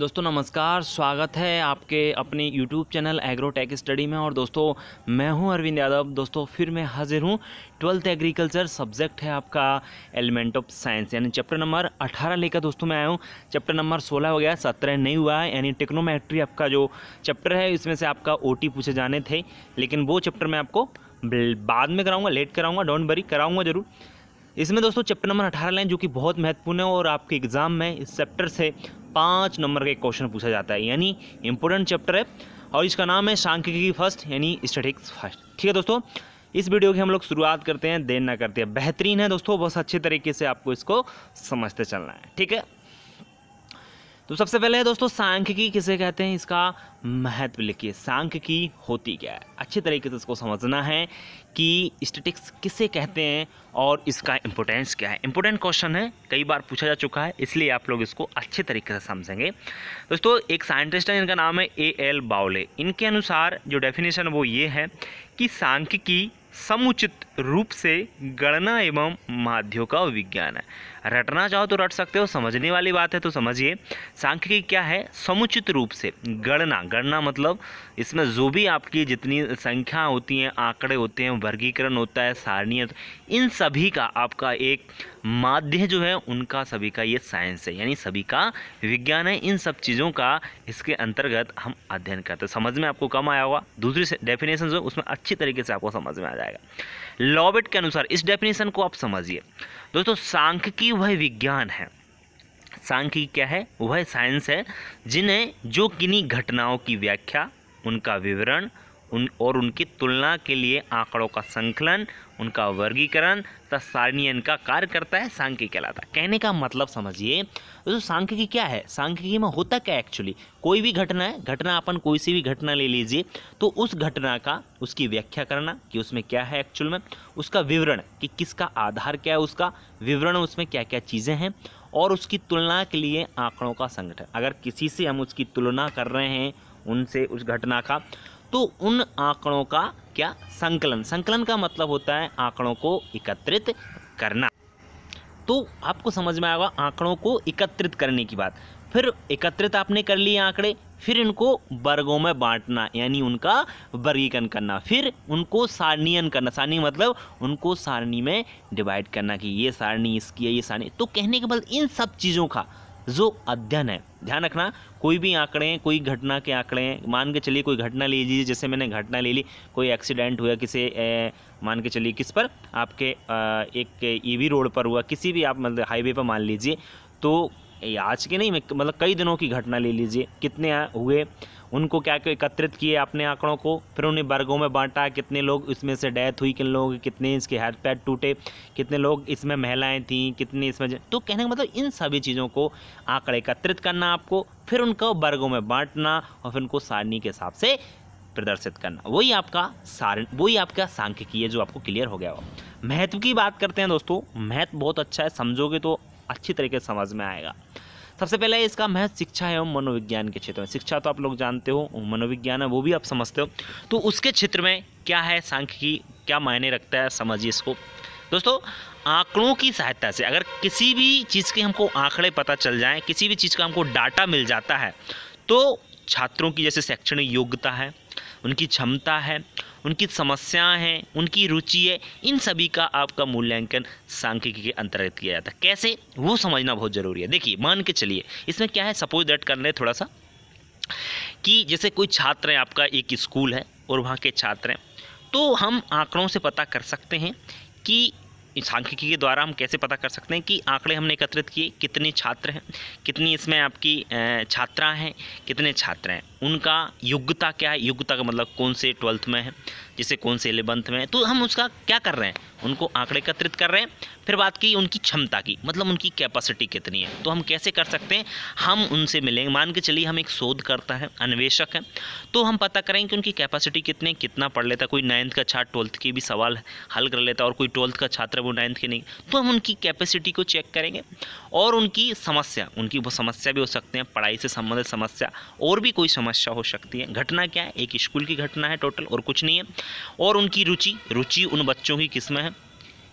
दोस्तों नमस्कार स्वागत है आपके अपने यूट्यूब चैनल एग्रोटेक स्टडी में और दोस्तों मैं हूं अरविंद यादव दोस्तों फिर मैं हाजिर हूं ट्वेल्थ एग्रीकल्चर सब्जेक्ट है आपका एलिमेंट ऑफ साइंस यानी चैप्टर नंबर 18 लेकर दोस्तों मैं आया हूं चैप्टर नंबर 16 हो गया सत्रह नहीं हुआ है यानी टेक्नोमेट्री आपका जो चैप्टर है इसमें से आपका ओ पूछे जाने थे लेकिन वो चैप्टर मैं आपको बाद में कराऊँगा लेट कराऊँगा डोंट बरी कराऊँगा ज़रूर इसमें दोस्तों चैप्टर नंबर अठारह लें जो कि बहुत महत्वपूर्ण है और आपके एग्ज़ाम में इस चैप्टर से पाँच नंबर का एक क्वेश्चन पूछा जाता है यानी इंपॉर्टेंट चैप्टर है और इसका नाम है सांख्यिकी फर्स्ट यानी स्टेटिक्स फर्स्ट ठीक है दोस्तों इस वीडियो की हम लोग शुरुआत करते हैं देर ना करते हैं बेहतरीन है दोस्तों बस अच्छे तरीके से आपको इसको समझते चलना है ठीक है तो सबसे पहले है दोस्तों सांख्यिकी किसे कहते हैं इसका महत्व लिखिए सांख्यिकी होती क्या है अच्छे तरीके से इसको समझना है कि स्टेटिक्स किसे कहते हैं और इसका इम्पोर्टेंस क्या है इम्पोर्टेंट क्वेश्चन है कई बार पूछा जा चुका है इसलिए आप लोग इसको अच्छे तरीके से समझेंगे दोस्तों एक साइंटिस्ट है इनका नाम है ए एल बावले इनके अनुसार जो डेफिनेशन वो ये है कि सांख्यिकी समुचित रूप से गणना एवं माध्यों का विज्ञान है रटना चाहो तो रट सकते हो समझने वाली बात है तो समझिए सांख्यिकी क्या है समुचित रूप से गणना गणना मतलब इसमें जो भी आपकी जितनी संख्या होती हैं आंकड़े होते हैं वर्गीकरण होता है सारणीय इन सभी का आपका एक माध्य जो है उनका सभी का ये साइंस है यानी सभी का विज्ञान है इन सब चीज़ों का इसके अंतर्गत हम अध्ययन करते हैं समझ में आपको कम आया होगा दूसरी डेफिनेशन जो उसमें अच्छी तरीके से आपको समझ में आ जाएगा लॉबेट के अनुसार इस डेफिनेशन को आप समझिए दोस्तों सांख्यिकी वह विज्ञान है सांख्यिकी क्या है वह साइंस है जिन्हें जो किन्हीं घटनाओं की व्याख्या उनका विवरण उन और उनकी तुलना के लिए आंकड़ों का संकलन उनका वर्गीकरण तथा सारणीयन का कार्य करता है सांख्यिकी कहलाता है कहने का मतलब समझिए तो सांख्यिकी क्या है सांख्यिकी में होता क्या एक्चुअली कोई भी घटना है घटना अपन कोई सी भी घटना ले लीजिए तो उस घटना का उसकी व्याख्या करना कि उसमें क्या है एक्चुअल में उसका विवरण कि किसका आधार क्या है उसका विवरण उसमें क्या क्या चीज़ें हैं और उसकी तुलना के लिए आंकड़ों का संगठन अगर किसी से हम उसकी तुलना कर रहे हैं उनसे उस घटना का तो उन आंकड़ों का क्या संकलन संकलन का मतलब होता है आंकड़ों को एकत्रित करना तो आपको समझ में आएगा आंकड़ों को एकत्रित करने की बात फिर एकत्रित आपने कर लिए आंकड़े फिर इनको वर्गों में बांटना यानी उनका वर्गीकरण करना फिर उनको सारणीयन करना सारणी मतलब उनको सारणी में डिवाइड करना कि ये सारणी इसकी है ये सारणी तो कहने के बाद इन सब चीज़ों का जो अध्ययन है ध्यान रखना कोई भी आंकड़े कोई घटना के आंकड़े हैं मान के चलिए कोई घटना ले लीजिए जैसे मैंने घटना ले ली कोई एक्सीडेंट हुआ किसी मान के चलिए किस पर आपके आ, एक ईवी रोड पर हुआ किसी भी आप मतलब हाईवे पर मान लीजिए तो ये आज के नहीं मतलब कई दिनों की घटना ले लीजिए कितने हुए उनको क्या क्या एकत्रित किए अपने आंकड़ों को फिर उन्हें वर्गों में बांटा कितने लोग इसमें से डेथ हुई किन लोगों की कितने इसके हेड पैड टूटे कितने लोग इसमें महिलाएं थीं कितने इसमें ज... तो कहने का मतलब इन सभी चीज़ों को आंकड़े एकत्रित करना आपको फिर उनको वर्गों में बांटना और फिर उनको सारणी के हिसाब से प्रदर्शित करना वही आपका सारण वही आपका सांख्यिकी है जो आपको क्लियर हो गया हो महत्व की बात करते हैं दोस्तों महत्व बहुत अच्छा है समझोगे तो अच्छी तरीके से समझ में आएगा सबसे पहले इसका महत्व शिक्षा एवं मनोविज्ञान के क्षेत्र में शिक्षा तो आप लोग जानते हो मनोविज्ञान है वो भी आप समझते हो तो उसके क्षेत्र में क्या है सांख्यिकी क्या मायने रखता है समझिए इसको दोस्तों आंकड़ों की सहायता से अगर किसी भी चीज़ के हमको आंकड़े पता चल जाएँ किसी भी चीज़ का हमको डाटा मिल जाता है तो छात्रों की जैसे शैक्षणिक योग्यता है उनकी क्षमता है उनकी समस्याएं हैं उनकी रुचि है इन सभी का आपका मूल्यांकन सांख्यिकी के अंतर्गत किया जाता है कैसे वो समझना बहुत ज़रूरी है देखिए मान के चलिए इसमें क्या है सपोज डेट कर ले थोड़ा सा कि जैसे कोई छात्र है आपका एक स्कूल है और वहाँ के छात्र हैं तो हम आंकड़ों से पता कर सकते हैं कि सांख्यिकी के द्वारा हम कैसे पता कर सकते हैं कि आंकड़े हमने एकत्रित किए कितने छात्र हैं कितनी इसमें आपकी छात्रा हैं कितने छात्र हैं उनका योग्यता क्या है योग्यता का मतलब कौन से ट्वेल्थ में है जैसे कौन से एलेवंथ में है तो हम उसका क्या कर रहे हैं उनको आंकड़े एकत्रित कर रहे हैं फिर बात की उनकी क्षमता की मतलब उनकी कैपेसिटी कितनी है तो हम कैसे कर सकते हैं हम उनसे मिलेंगे मान के चलिए हम एक शोधकर्ता है अन्वेषक हैं तो हम पता करें कि उनकी कैपेसिटी कितनी है कितना पढ़ लेता कोई नाइन्थ का छात्र ट्वेल्थ की भी सवाल हल कर लेता है और कोई ट्वेल्थ का छात्र वो नाइन्थ के नहीं तो हम उनकी कैपेसिटी को चेक करेंगे और उनकी समस्या उनकी वो समस्या भी हो सकते हैं पढ़ाई से संबंधित समस्या और भी कोई समस्या समस्या हो सकती है घटना क्या है एक स्कूल की घटना है टोटल और कुछ नहीं है और उनकी रुचि रुचि उन बच्चों की किस है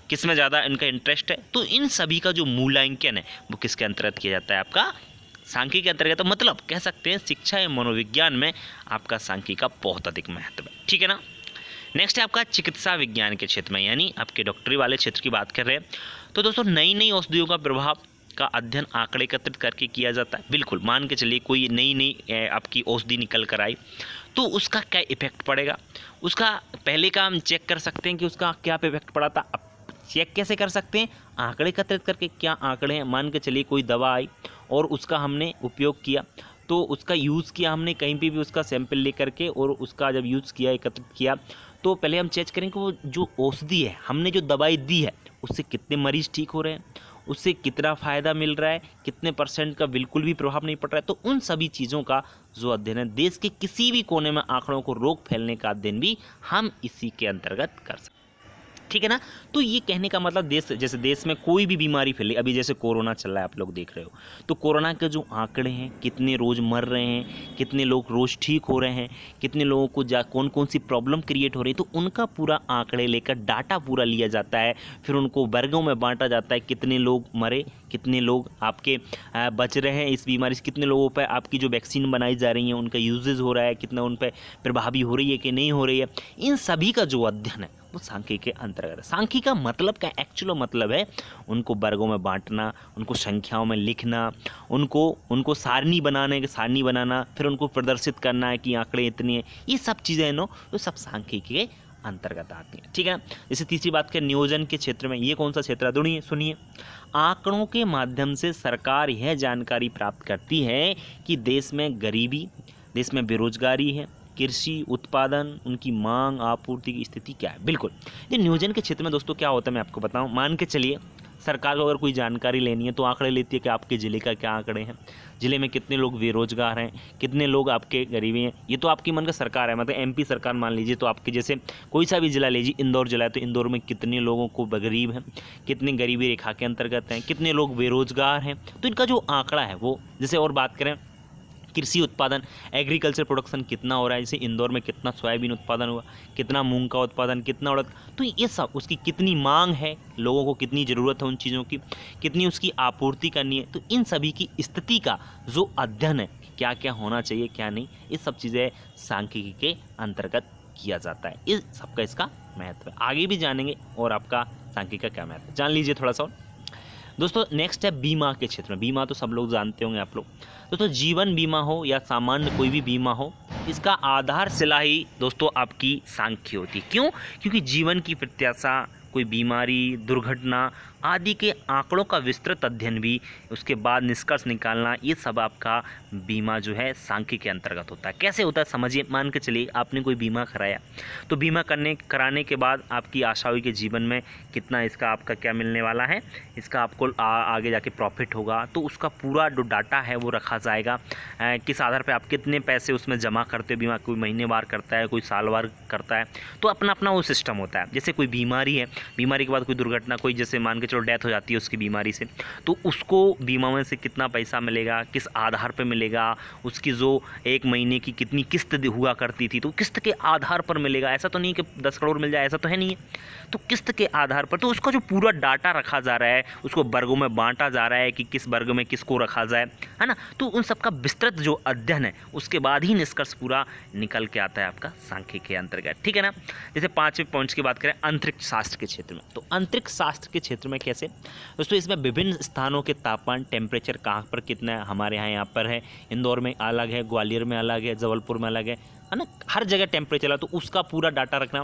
किस में ज़्यादा इनका इंटरेस्ट है तो इन सभी का जो मूल्यांकन है वो किसके अंतर्गत किया जाता है आपका सांख्यिक के अंतर्गत तो मतलब कह सकते हैं शिक्षा एवं मनोविज्ञान में आपका सांख्यिक का बहुत अधिक महत्व है ठीक है ना नेक्स्ट है आपका चिकित्सा विज्ञान के क्षेत्र में यानी आपके डॉक्टरी वाले क्षेत्र की बात कर रहे हैं तो दोस्तों नई नई औषधियों का प्रभाव का अध्ययन आंकड़े एकत्रित करके किया जाता है बिल्कुल मान के चलिए कोई नई नई आपकी औषधि निकल कर आई तो उसका क्या इफेक्ट पड़ेगा उसका पहले का हम चेक कर सकते हैं कि उसका क्या इफेक्ट पड़ा था अब चेक कैसे कर सकते हैं आंकड़े एकत्रित करके क्या आंकड़े हैं मान के चलिए कोई दवा आई और उसका हमने उपयोग किया तो उसका यूज़ किया हमने कहीं भी, भी उसका सैंपल ले करके और उसका जब यूज़ किया एकत्रित किया तो पहले हम चेक करें कि वो जो औषधि है हमने जो दवाई दी है उससे कितने मरीज़ ठीक हो रहे हैं उससे कितना फ़ायदा मिल रहा है कितने परसेंट का बिल्कुल भी प्रभाव नहीं पड़ रहा है तो उन सभी चीज़ों का जो अध्ययन है देश के किसी भी कोने में आंकड़ों को रोक फैलने का अध्ययन भी हम इसी के अंतर्गत कर सकते ठीक है ना तो ये कहने का मतलब देश जैसे देश में कोई भी बीमारी फैली अभी जैसे कोरोना चल रहा है आप लोग देख रहे हो तो कोरोना के जो आंकड़े हैं कितने रोज़ मर रहे हैं कितने लोग रोज़ ठीक हो रहे हैं कितने लोगों को जा कौन कौन सी प्रॉब्लम क्रिएट हो रही है तो उनका पूरा आंकड़े लेकर डाटा पूरा लिया जाता है फिर उनको वर्गों में बांटा जाता है कितने लोग मरे कितने लोग आपके बच रहे हैं इस बीमारी से कितने लोगों पर आपकी जो वैक्सीन बनाई जा रही है उनका यूजेज हो रहा है कितना उन पर प्रभावी हो रही है कि नहीं हो रही है इन सभी का जो अध्ययन है वो सांख्यिकी के अंतर्गत सांख्यिकी का मतलब क्या एक्चुअल मतलब है उनको वर्गों में बांटना उनको संख्याओं में लिखना उनको उनको सारणी बनाने के सारणी बनाना फिर उनको प्रदर्शित करना है कि आंकड़े इतने हैं ये सब चीज़ें नो तो सब सांख्यिकी के अंतर्गत आती हैं ठीक है जैसे तीसरी बात करें नियोजन के क्षेत्र में ये कौन सा क्षेत्र है दुनिया सुनिए आंकड़ों के माध्यम से सरकार यह जानकारी प्राप्त करती है कि देश में गरीबी देश में बेरोजगारी है कृषि उत्पादन उनकी मांग आपूर्ति की स्थिति क्या है बिल्कुल ये नियोजन के क्षेत्र में दोस्तों क्या होता है मैं आपको बताऊँ मान के चलिए सरकार को अगर कोई जानकारी लेनी है तो आंकड़े लेती है कि आपके ज़िले का क्या आंकड़े हैं ज़िले में कितने लोग बेरोजगार हैं कितने लोग आपके गरीबी हैं ये तो आपकी मन का सरकार है मतलब एमपी सरकार मान लीजिए तो आपके जैसे कोई सा भी ज़िला लीजिए इंदौर ज़िला है तो इंदौर में कितने लोगों को गरीब हैं कितने गरीबी रेखा के अंतर्गत हैं कितने लोग बेरोजगार हैं तो इनका जो आंकड़ा है वो जैसे और बात करें कृषि उत्पादन एग्रीकल्चर प्रोडक्शन कितना हो रहा है जैसे इंदौर में कितना सोयाबीन उत्पादन हुआ कितना मूंग का उत्पादन कितना उड़द तो ये सब उसकी कितनी मांग है लोगों को कितनी ज़रूरत है उन चीज़ों की कितनी उसकी आपूर्ति करनी है तो इन सभी की स्थिति का जो अध्ययन है क्या क्या होना चाहिए क्या नहीं ये सब चीज़ें सांख्यिकी के अंतर्गत किया जाता है इस सबका इसका महत्व है आगे भी जानेंगे और आपका सांख्यिकी का क्या महत्व जान लीजिए थोड़ा सा और दोस्तों नेक्स्ट है बीमा के क्षेत्र में बीमा तो सब लोग जानते होंगे आप लोग दोस्तों जीवन बीमा हो या सामान्य कोई भी बीमा हो इसका आधारशिला ही दोस्तों आपकी सांख्य होती है क्यों क्योंकि जीवन की प्रत्याशा कोई बीमारी दुर्घटना आदि के आंकड़ों का विस्तृत अध्ययन भी उसके बाद निष्कर्ष निकालना ये सब आपका बीमा जो है सांख्य के अंतर्गत होता है कैसे होता है समझिए मान के चलिए आपने कोई बीमा कराया तो बीमा करने कराने के बाद आपकी आशाओं के जीवन में कितना इसका आपका क्या मिलने वाला है इसका आपको आ, आगे जाके प्रॉफिट होगा तो उसका पूरा जो डाटा है वो रखा जाएगा किस आधार पर आप कितने पैसे उसमें जमा करते हो बीमा कोई महीने बार करता है कोई साल बार करता है तो अपना अपना वो सिस्टम होता है जैसे कोई बीमारी है बीमारी के बाद कोई दुर्घटना कोई जैसे मान के कि चलो डेथ हो जाती है उसकी बीमारी से तो उसको बीमा में से कितना पैसा मिलेगा किस आधार पर मिलेगा उसकी जो एक महीने की कितनी किस्त हुआ करती थी तो किस्त के आधार पर मिलेगा ऐसा तो नहीं कि दस करोड़ मिल जाए ऐसा तो है नहीं है तो किस्त के आधार पर तो उसका जो पूरा डाटा रखा जा रहा है उसको वर्गों में बांटा जा रहा है कि किस वर्ग में किसको रखा जाए है ना तो उन सबका विस्तृत जो अध्ययन है उसके बाद ही निष्कर्ष पूरा निकल के आता है आपका सांख्यिक के अंतर्गत ठीक है ना जैसे पाँचवें पॉइंट्स की बात करें अंतरिक्ष शास्त्र के क्षेत्र में तो अंतरिक्ष शास्त्र के क्षेत्र में कैसे दोस्तों इसमें विभिन्न स्थानों के तापमान टेम्परेचर कहाँ पर कितना है हमारे यहाँ यहाँ पर है इंदौर में अलग है ग्वालियर में अलग है जबलपुर में अलग है है ना हर जगह टेम्परेचर है तो उसका पूरा डाटा रखना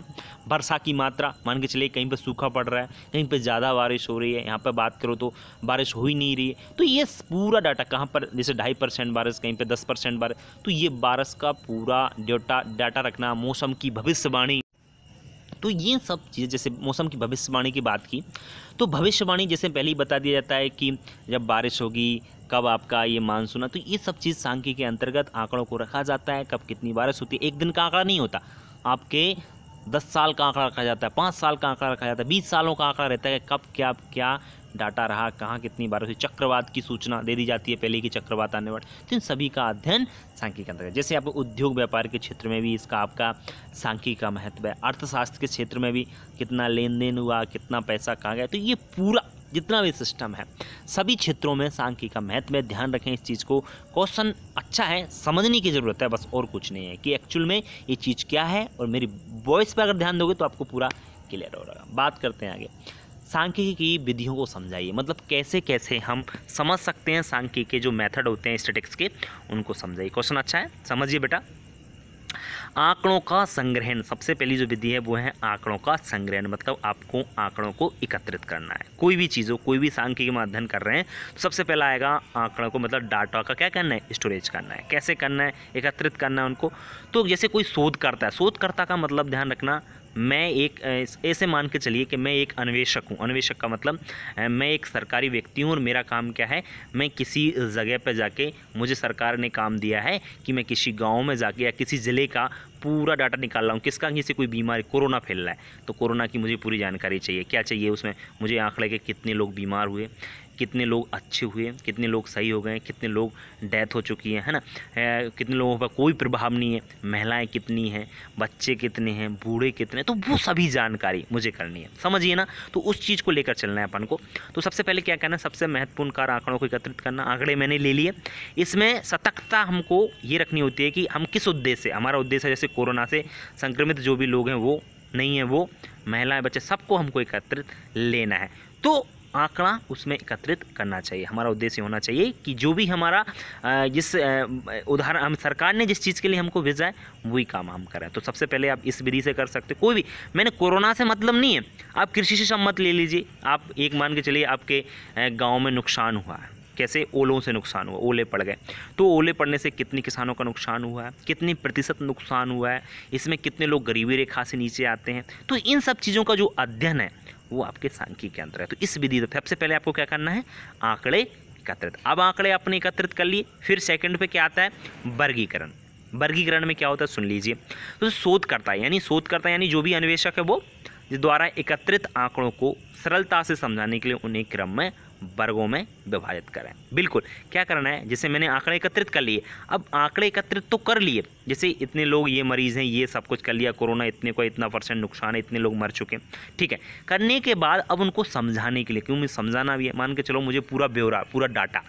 वर्षा की मात्रा मान के चलिए कहीं पर सूखा पड़ रहा है कहीं पर ज़्यादा बारिश हो रही है यहाँ पर बात करो तो बारिश हो ही नहीं रही है तो ये पूरा डाटा कहाँ पर जैसे ढाई परसेंट बारिश कहीं पर दस परसेंट बारिश तो ये बारिश का पूरा डाटा डाटा रखना मौसम की भविष्यवाणी तो ये सब चीज़ें जैसे मौसम की भविष्यवाणी की बात की तो भविष्यवाणी जैसे पहले ही बता दिया जाता है कि जब बारिश होगी कब आपका ये मानसून है तो ये सब चीज़ सांख्य के अंतर्गत आंकड़ों को रखा जाता है कब कितनी बारिश होती है एक दिन का आंकड़ा नहीं होता आपके दस साल का आंकड़ा रखा जाता है पाँच साल का आंकड़ा रखा जाता है बीस सालों का आंकड़ा रहता है कब क्या क्या डाटा रहा कहाँ कितनी बारिश हुई चक्रवात की सूचना दे दी जाती है पहले की चक्रवात आने वाले तो इन सभी का अध्ययन सांख्यिक अंतर्गत जैसे आप उद्योग व्यापार के क्षेत्र में भी इसका आपका सांख्यिक का महत्व है अर्थशास्त्र के क्षेत्र में भी कितना लेन देन हुआ कितना पैसा कहाँ गया तो ये पूरा जितना भी सिस्टम है सभी क्षेत्रों में सांख्यिकी का महत्व है ध्यान रखें इस चीज़ को क्वेश्चन अच्छा है समझने की ज़रूरत है बस और कुछ नहीं है कि एक्चुअल में ये चीज़ क्या है और मेरी वॉइस पर अगर ध्यान दोगे तो आपको पूरा क्लियर हो रहा बात करते हैं आगे सांख्यिकी की विधियों को समझाइए मतलब कैसे कैसे हम समझ सकते हैं सांख्यिकी के जो मेथड होते हैं स्टेटिक्स के उनको समझाइए क्वेश्चन अच्छा है समझिए बेटा आंकड़ों का संग्रहण सबसे पहली जो विधि है वो है आंकड़ों का संग्रहण मतलब आपको आंकड़ों को एकत्रित करना है कोई भी चीज़ों कोई भी सांख्यिकी में अध्ययन कर रहे हैं तो सबसे पहला आएगा आंकड़ों को मतलब डाटा का क्या करना है स्टोरेज करना है कैसे करना है एकत्रित करना है उनको तो जैसे कोई शोध करता है शोधकर्ता का मतलब ध्यान रखना मैं एक ऐसे मान के चलिए कि मैं एक अन्वेषक हूँ अन्वेषक का मतलब मैं एक सरकारी व्यक्ति हूँ और मेरा काम क्या है मैं किसी जगह पर जाके मुझे सरकार ने काम दिया है कि मैं किसी गाँव में जाके या किसी ज़िले का पूरा डाटा निकाल रहा हूँ किसका कहीं से कोई बीमारी कोरोना फैल रहा है तो कोरोना की मुझे पूरी जानकारी चाहिए क्या चाहिए उसमें मुझे आंकड़े के कितने लोग बीमार हुए कितने लोग अच्छे हुए कितने लोग सही हो गए कितने लोग डेथ हो चुकी हैं है ना है, कितने लोगों पर कोई प्रभाव नहीं है महिलाएं कितनी हैं बच्चे कितने हैं बूढ़े कितने हैं तो वो सभी जानकारी मुझे करनी है समझिए ना तो उस चीज़ को लेकर चलना है अपन को तो सबसे पहले क्या करना है सबसे महत्वपूर्ण कार आंकड़ों को एकत्रित करना आंकड़े मैंने ले लिए इसमें सतर्कता हमको ये रखनी होती है कि हम किस उद्देश्य से हमारा उद्देश्य जैसे कोरोना से संक्रमित जो भी लोग हैं वो नहीं है वो महिलाएं बच्चे सबको हमको एकत्रित लेना है तो आंकड़ा उसमें एकत्रित करना चाहिए हमारा उद्देश्य होना चाहिए कि जो भी हमारा जिस उदाहरण हम सरकार ने जिस चीज़ के लिए हमको भेजा है वही काम हम करें तो सबसे पहले आप इस विधि से कर सकते कोई भी मैंने कोरोना से मतलब नहीं है आप कृषि से सम्मत ले लीजिए आप एक मान के चलिए आपके गाँव में नुकसान हुआ है कैसे ओलों से नुकसान हुआ ओले पड़ गए तो ओले पड़ने से कितने किसानों का नुकसान हुआ है कितने प्रतिशत नुकसान हुआ है इसमें कितने लोग गरीबी रेखा से नीचे आते हैं तो इन सब चीज़ों का जो अध्ययन है वो आपके सांख्यिक के अंतर्गत तो इस विधि तो सबसे पहले आपको क्या करना है आंकड़े एकत्रित अब आंकड़े अपने एकत्रित कर लिए फिर सेकंड पे क्या आता है वर्गीकरण वर्गीकरण में क्या होता है सुन लीजिए तो शोधकर्ता यानी शोधकर्ता यानी जो भी अन्वेषक है वो द्वारा एकत्रित आंकड़ों को सरलता से समझाने के लिए उन्हें क्रम में वर्गों में विभाजित करें बिल्कुल क्या करना है जैसे मैंने आंकड़े एकत्रित कर लिए अब आंकड़े एकत्रित तो कर लिए जैसे इतने लोग ये मरीज़ हैं ये सब कुछ कर लिया कोरोना इतने को इतना परसेंट नुकसान है इतने लोग मर चुके ठीक है करने के बाद अब उनको समझाने के लिए क्यों मुझे समझाना भी है मान के चलो मुझे पूरा ब्यौरा पूरा डाटा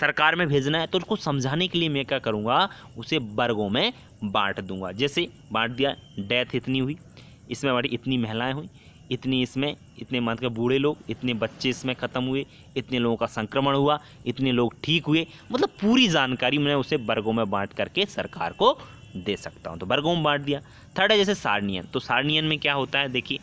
सरकार में भेजना है तो उसको समझाने के लिए मैं क्या करूँगा उसे वर्गों में बाँट दूंगा जैसे बांट दिया डेथ इतनी हुई इसमें हमारी इतनी महिलाएँ हुई इतनी इसमें इतने मंथ के बूढ़े लोग इतने बच्चे इसमें ख़त्म हुए इतने लोगों का संक्रमण हुआ इतने लोग ठीक हुए मतलब पूरी जानकारी मैं उसे वर्गों में बांट करके सरकार को दे सकता हूँ तो वर्गों में बांट दिया थर्ड है जैसे सारणियन तो सारणियन में क्या होता है देखिए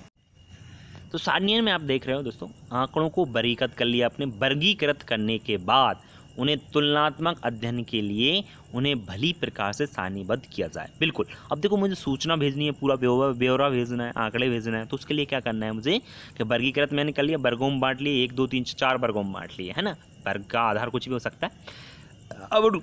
तो सारणियन में आप देख रहे हो दोस्तों आंकड़ों को बरीकत कर लिया आपने वर्गीकृत करने के बाद उन्हें तुलनात्मक अध्ययन के लिए उन्हें भली प्रकार से सारणीबद्ध किया जाए बिल्कुल अब देखो मुझे सूचना भेजनी है पूरा ब्यौरा ब्यौरा भेजना है आंकड़े भेजना है तो उसके लिए क्या करना है मुझे कि वर्गीकृत मैंने कर लिया वर्गों में बांट लिए एक दो तीन चार वर्गों में बांट लिए है ना वर्ग का आधार कुछ भी हो सकता है अब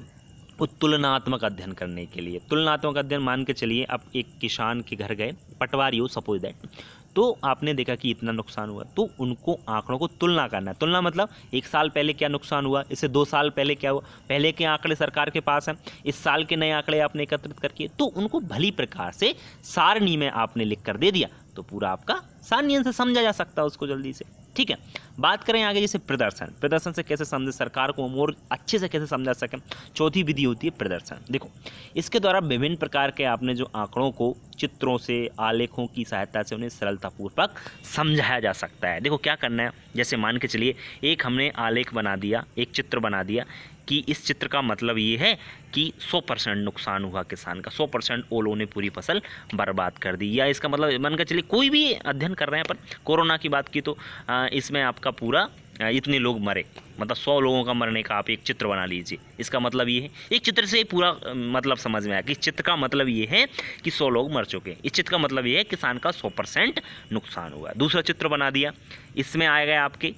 तुलनात्मक अध्ययन करने के लिए तुलनात्मक अध्ययन मान के चलिए अब एक किसान के घर गए पटवारी हो सपोज दैट तो आपने देखा कि इतना नुकसान हुआ तो उनको आंकड़ों को तुलना करना है तुलना मतलब एक साल पहले क्या नुकसान हुआ इससे दो साल पहले क्या हुआ पहले के आंकड़े सरकार के पास हैं इस साल के नए आंकड़े आपने एकत्रित करके तो उनको भली प्रकार से सारणी में आपने लिख कर दे दिया तो पूरा आपका सारणी से समझा जा सकता है उसको जल्दी से ठीक है बात करें आगे जैसे प्रदर्शन प्रदर्शन से कैसे समझे सरकार को मोर अच्छे से कैसे समझा सके चौथी विधि होती है प्रदर्शन देखो इसके द्वारा विभिन्न प्रकार के आपने जो आंकड़ों को चित्रों से आलेखों की सहायता से उन्हें सरलतापूर्वक समझाया जा सकता है देखो क्या करना है जैसे मान के चलिए एक हमने आलेख बना दिया एक चित्र बना दिया कि इस चित्र का मतलब ये है कि 100 परसेंट नुकसान हुआ किसान का 100 परसेंट ओलों ने पूरी फसल बर्बाद कर दी या इसका मतलब मन का चलिए कोई भी अध्ययन कर रहे हैं अपन कोरोना की बात की तो इसमें आपका पूरा इतने लोग मरे मतलब सौ लोगों का मरने का आप एक चित्र बना लीजिए इसका मतलब ये है एक चित्र से पूरा मतलब समझ में आया कि चित्र का मतलब ये है कि सौ लोग मर चुके हैं इस चित्र का मतलब ये है किसान का सौ परसेंट नुकसान हुआ दूसरा चित्र बना दिया इसमें आ गए आपके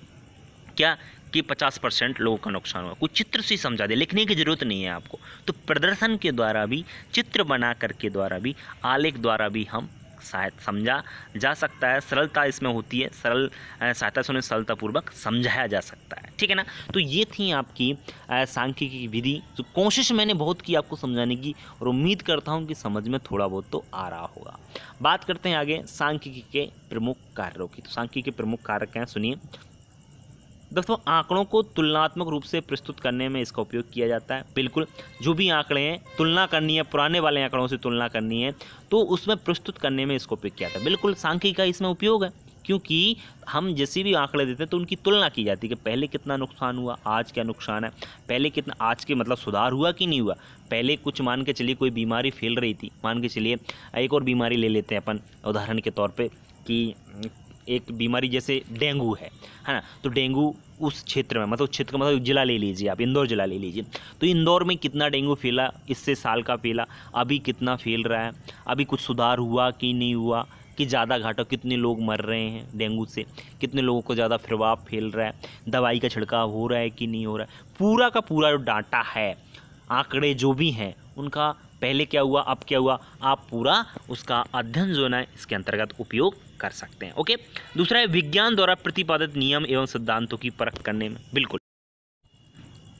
क्या कि 50 परसेंट लोगों का नुकसान हुआ कुछ चित्र से समझा दे लिखने की ज़रूरत नहीं है आपको तो प्रदर्शन के द्वारा भी चित्र बना करके द्वारा भी आलेख द्वारा भी हम शायद समझा जा सकता है सरलता इसमें होती है सरल सहायता से उन्हें सरलतापूर्वक समझाया जा सकता है ठीक है ना तो ये थी आपकी सांख्यिकी विधि जो तो कोशिश मैंने बहुत की आपको समझाने की और उम्मीद करता हूँ कि समझ में थोड़ा बहुत तो आ रहा होगा बात करते हैं आगे सांख्यिकी के प्रमुख कार्यों की तो सांख्यिकी के प्रमुख कारक हैं सुनिए दोस्तों आंकड़ों को तुलनात्मक रूप से प्रस्तुत करने में इसका उपयोग किया जाता है बिल्कुल जो भी आंकड़े हैं तुलना करनी है पुराने वाले आंकड़ों से तुलना करनी है तो उसमें प्रस्तुत करने में इसका उपयोग किया जाता है बिल्कुल सांख्यिकी का इसमें उपयोग है क्योंकि हम जैसे भी आंकड़े देते हैं तो उनकी तुलना की जाती है कि पहले कितना नुकसान हुआ आज क्या नुकसान है पहले कितना आज के मतलब सुधार हुआ कि नहीं हुआ पहले कुछ मान के चलिए कोई बीमारी फैल रही थी मान के चलिए एक और बीमारी ले लेते हैं अपन उदाहरण के तौर पर कि एक बीमारी जैसे डेंगू है है ना तो डेंगू उस क्षेत्र में मतलब क्षेत्र का मतलब जिला ले लीजिए आप इंदौर जिला ले लीजिए तो इंदौर में कितना डेंगू फैला इससे साल का फैला अभी कितना फैल रहा है अभी कुछ सुधार हुआ कि नहीं हुआ कि ज़्यादा घाटा कितने लोग मर रहे हैं डेंगू से कितने लोगों को ज़्यादा प्रभाव फैल रहा है दवाई का छिड़काव हो रहा है कि नहीं हो रहा है पूरा का पूरा जो डाटा है आंकड़े जो भी हैं उनका पहले क्या हुआ अब क्या हुआ आप पूरा उसका अध्ययन जो है इसके अंतर्गत उपयोग कर सकते हैं ओके दूसरा है विज्ञान द्वारा प्रतिपादित नियम एवं सिद्धांतों की परख करने में बिल्कुल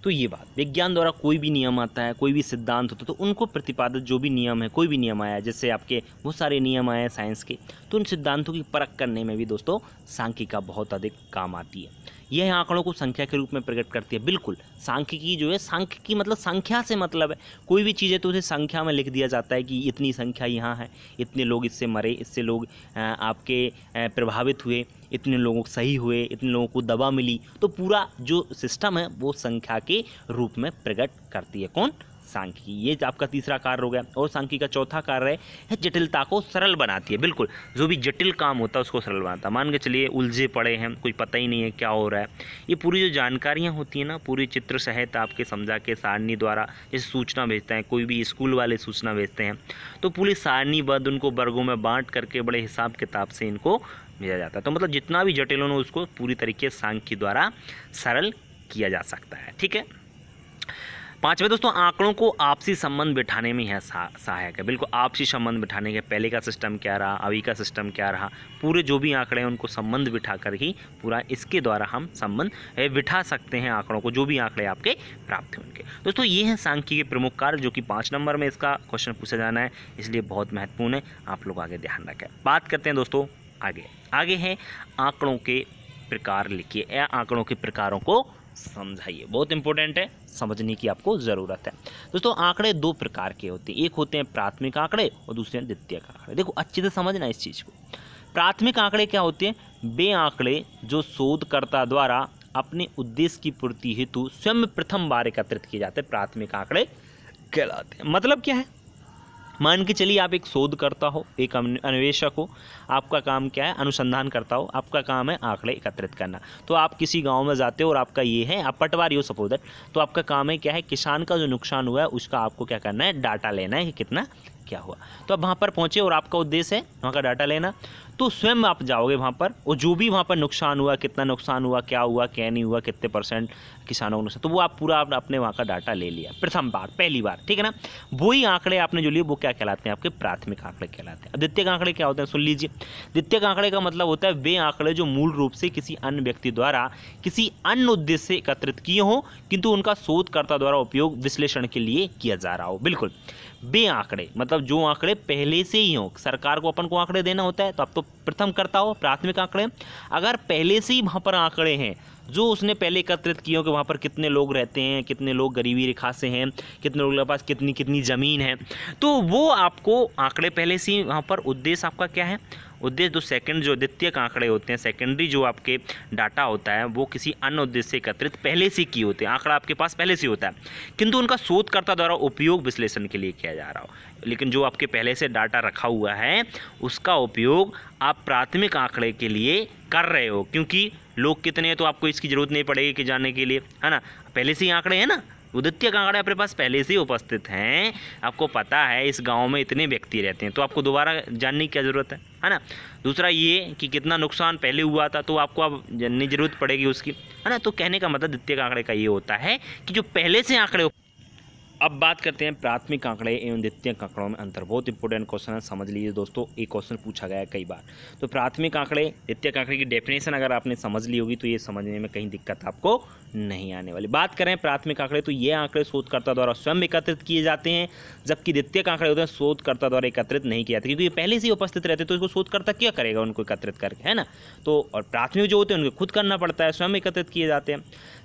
तो ये बात विज्ञान द्वारा कोई भी नियम आता है कोई भी सिद्धांत होता है तो उनको प्रतिपादित जो भी नियम है कोई भी नियम आया जैसे आपके बहुत सारे नियम आए हैं साइंस के तो उन सिद्धांतों की परख करने में भी दोस्तों सांख्यिका बहुत अधिक काम आती है यह आंकड़ों को संख्या के रूप में प्रकट करती है बिल्कुल सांख्यिकी जो है सांख्यिकी मतलब संख्या से मतलब है कोई भी चीज़ है तो उसे संख्या में लिख दिया जाता है कि इतनी संख्या यहाँ है इतने लोग इससे मरे इससे लोग आपके प्रभावित हुए इतने लोगों को सही हुए इतने लोगों को दवा मिली तो पूरा जो सिस्टम है वो संख्या के रूप में प्रकट करती है कौन सांख्यिकी ये आपका तीसरा कार्य हो गया और सांख्यिकी का चौथा कार्य है जटिलता को सरल बनाती है बिल्कुल जो भी जटिल काम होता है उसको सरल बनाता है मान के चलिए उलझे पड़े हैं कोई पता ही नहीं है क्या हो रहा है ये पूरी जो जानकारियाँ होती हैं ना पूरी चित्र सहित आपके समझा के सारणी द्वारा जैसे सूचना भेजते हैं कोई भी स्कूल वाले सूचना भेजते हैं तो पूरी सारणीबद्ध उनको वर्गों में बाँट करके बड़े हिसाब किताब से इनको भेजा जाता है तो मतलब जितना भी जटिल हो उसको पूरी तरीके सांख्य द्वारा सरल किया जा सकता है ठीक है पांचवे दोस्तों आंकड़ों को आपसी संबंध बिठाने में है सहायक है बिल्कुल आपसी संबंध बिठाने के पहले का सिस्टम क्या रहा अभी का सिस्टम क्या रहा पूरे जो भी आंकड़े हैं उनको संबंध बिठा कर ही पूरा इसके द्वारा हम संबंध बिठा सकते हैं आंकड़ों को जो भी आंकड़े आपके प्राप्त हैं उनके दोस्तों ये हैं सांख्यिकी के प्रमुख कार्य जो कि पाँच नंबर में इसका क्वेश्चन पूछा जाना है इसलिए बहुत महत्वपूर्ण है आप लोग आगे ध्यान रखें बात करते हैं दोस्तों आगे आगे हैं आंकड़ों के प्रकार लिखिए या आंकड़ों के प्रकारों को समझाइए बहुत इंपॉर्टेंट है समझने की आपको ज़रूरत है दोस्तों आंकड़े दो प्रकार के होते हैं एक होते हैं प्राथमिक आंकड़े और दूसरे हैं द्वितीय आंकड़े देखो अच्छे से समझना इस चीज़ को प्राथमिक आंकड़े क्या होते हैं वे आंकड़े जो शोधकर्ता द्वारा अपने उद्देश्य की पूर्ति हेतु स्वयं प्रथम बार एकत्रित किए जाते हैं प्राथमिक आंकड़े कहलाते हैं मतलब क्या है मान के चलिए आप एक शोधकर्ता हो एक अन्वेषक हो आपका काम क्या है अनुसंधान करता हो आपका काम है आंकड़े एकत्रित करना तो आप किसी गांव में जाते हो और आपका ये है आप पटवारी हो सपोज दैट तो आपका काम है क्या है किसान का जो नुकसान हुआ है उसका आपको क्या करना है डाटा लेना है कितना क्या हुआ तो अब वहाँ पर पहुँचे और आपका उद्देश्य है वहाँ का डाटा लेना तो स्वयं आप जाओगे वहाँ पर और जो भी वहाँ पर नुकसान हुआ कितना नुकसान हुआ क्या हुआ क्या नहीं हुआ कितने परसेंट किसानों को नुकसान तो वो आप पूरा आप अपने वहाँ का डाटा ले लिया प्रथम बार पहली बार ठीक है ना वही आंकड़े आपने जो लिए वो क्या कहलाते हैं आपके प्राथमिक आंकड़े कहलाते हैं द्वितीय आंकड़े क्या होते हैं सुन लीजिए द्वितीय आंकड़े का मतलब होता है वे आंकड़े जो मूल रूप से किसी अन्य व्यक्ति द्वारा किसी अन्य उद्देश्य से एकत्रित किए हों किंतु उनका शोधकर्ता द्वारा उपयोग विश्लेषण के लिए किया जा रहा हो बिल्कुल बे आंकड़े मतलब जो आंकड़े पहले से ही हों सरकार को अपन को आंकड़े देना होता है तो अब तो प्रथम करता हो प्राथमिक आंकड़े अगर पहले से ही वहाँ पर आंकड़े हैं जो उसने पहले एकत्रित किए हो कि वहाँ पर कितने लोग रहते हैं कितने लोग गरीबी रेखा से हैं कितने लोगों के पास कितनी कितनी ज़मीन है तो वो आपको आंकड़े पहले से ही वहाँ पर उद्देश्य आपका क्या है उद्देश्य जो सेकेंड जो द्वितीयक आंकड़े होते हैं सेकेंडरी जो आपके डाटा होता है वो किसी अन्य उद्देश्य से एकत्रित पहले से किए होते हैं आंकड़ा आपके पास पहले से होता है किंतु उनका शोधकर्ता द्वारा उपयोग विश्लेषण के लिए किया जा रहा हो लेकिन जो आपके पहले से डाटा रखा हुआ है उसका उपयोग आप प्राथमिक आंकड़े के लिए कर रहे हो क्योंकि लोग कितने हैं तो आपको इसकी ज़रूरत नहीं पड़ेगी कि जाने के लिए है ना पहले से ही आंकड़े हैं ना उदित्य कांगड़े अपने पास पहले से ही उपस्थित हैं आपको पता है इस गांव में इतने व्यक्ति रहते हैं तो आपको दोबारा जानने की क्या ज़रूरत है है ना दूसरा ये कि कितना नुकसान पहले हुआ था तो आपको अब जाननी ज़रूरत पड़ेगी उसकी है ना तो कहने का मतलब द्वितीय आंकड़े का ये होता है कि जो पहले से आंकड़े अब बात करते हैं प्राथमिक आंकड़े एवं द्वितीय आंकड़ों में अंतर बहुत इंपॉर्टेंट क्वेश्चन है समझ लीजिए दोस्तों एक क्वेश्चन पूछा गया है कई बार तो प्राथमिक आंकड़े द्वितीय आंकड़े की डेफिनेशन अगर आपने समझ ली होगी तो ये समझने में कहीं दिक्कत आपको नहीं आने वाली बात करें प्राथमिक आंकड़े तो ये आंकड़े शोधकर्ता द्वारा स्वयं एकत्रित किए जाते हैं जबकि द्वितीय आंकड़े होते हैं शोधकर्ता द्वारा एकत्रित नहीं किए जाते क्योंकि ये पहले से उपस्थित रहते तो इसको शोधकर्ता क्या करेगा उनको एकत्रित करके है ना तो और प्राथमिक जो होते हैं उनको खुद करना पड़ता है स्वयं एकत्रित किए जाते हैं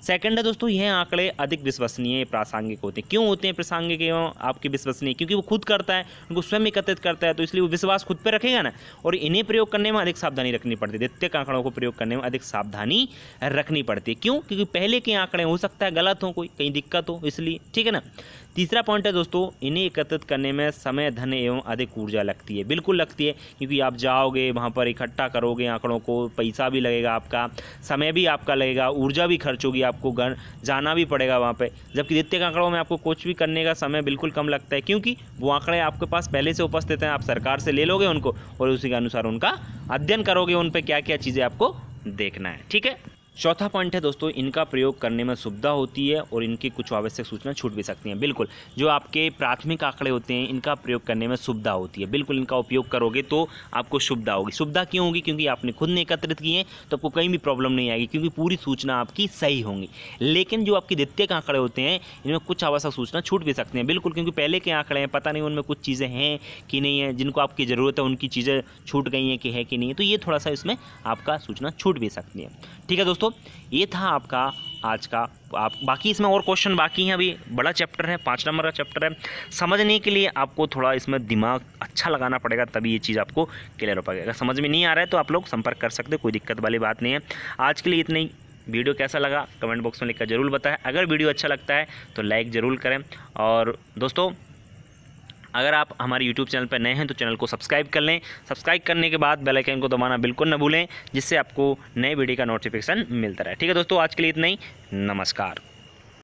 सेकेंड है दोस्तों ये आंकड़े अधिक विश्वसनीय प्रासंगिक होते हैं क्यों होते हैं प्रासंगिक एवं आपके विश्वसनीय क्योंकि वो खुद करता है उनको स्वयं एकत्रित करता है तो इसलिए वो विश्वास खुद पर रखेगा ना और इन्हें प्रयोग करने में अधिक सावधानी रखनी पड़ती है द्वितीय आंकड़ों को प्रयोग करने में अधिक सावधानी रखनी पड़ती है क्यों क्योंकि पहले के आंकड़े हो सकता है गलत हो कोई कहीं दिक्कत हो इसलिए ठीक है ना तीसरा पॉइंट है दोस्तों इन्हें एकत्रित करने में समय धन एवं अधिक ऊर्जा लगती है बिल्कुल लगती है क्योंकि आप जाओगे वहाँ पर इकट्ठा करोगे आंकड़ों को पैसा भी लगेगा आपका समय भी आपका लगेगा ऊर्जा भी खर्च होगी आपको घर जाना भी पड़ेगा वहाँ पर जबकि द्वितीय आंकड़ों में आपको कुछ भी करने का समय बिल्कुल कम लगता है क्योंकि वो आंकड़े आपके पास पहले से उपस्थित हैं आप सरकार से ले लोगे उनको और उसी के अनुसार उनका अध्ययन करोगे उन पर क्या क्या चीज़ें आपको देखना है ठीक है चौथा पॉइंट है दोस्तों इनका प्रयोग करने में सुविधा होती है और इनकी कुछ आवश्यक सूचना छूट भी सकती हैं बिल्कुल जो आपके प्राथमिक आंकड़े होते हैं इनका प्रयोग करने में सुविधा होती है बिल्कुल इनका उपयोग करोगे तो आपको सुविधा होगी सुविधा क्यों होगी क्योंकि आपने खुद ने एकत्रित किए तो आपको कहीं भी प्रॉब्लम नहीं आएगी क्योंकि पूरी सूचना आपकी सही होंगी लेकिन जो आपके द्वितीय आंकड़े होते हैं इनमें कुछ आवश्यक सूचना छूट भी सकते हैं बिल्कुल क्योंकि पहले के आंकड़े हैं पता नहीं उनमें कुछ चीज़ें हैं कि नहीं है जिनको आपकी ज़रूरत है उनकी चीज़ें छूट गई हैं कि है कि नहीं है तो ये थोड़ा सा इसमें आपका सूचना छूट भी सकती है ठीक है दोस्तों दोस्तों ये था आपका आज का आप बाकी इसमें और क्वेश्चन बाकी हैं अभी बड़ा चैप्टर है पाँच नंबर का चैप्टर है समझने के लिए आपको थोड़ा इसमें दिमाग अच्छा लगाना पड़ेगा तभी ये चीज़ आपको क्लियर हो पाएगी अगर समझ में नहीं आ रहा है तो आप लोग संपर्क कर सकते हो कोई दिक्कत वाली बात नहीं है आज के लिए इतनी वीडियो कैसा लगा कमेंट बॉक्स में लिखकर जरूर बताएं अगर वीडियो अच्छा लगता है तो लाइक ज़रूर करें और दोस्तों अगर आप हमारे यूट्यूब चैनल पर नए हैं तो चैनल को सब्सक्राइब कर लें सब्सक्राइब करने के बाद बेल आइकन को दबाना बिल्कुल न भूलें जिससे आपको नए वीडियो का नोटिफिकेशन मिलता रहे ठीक है दोस्तों आज के लिए इतना ही नमस्कार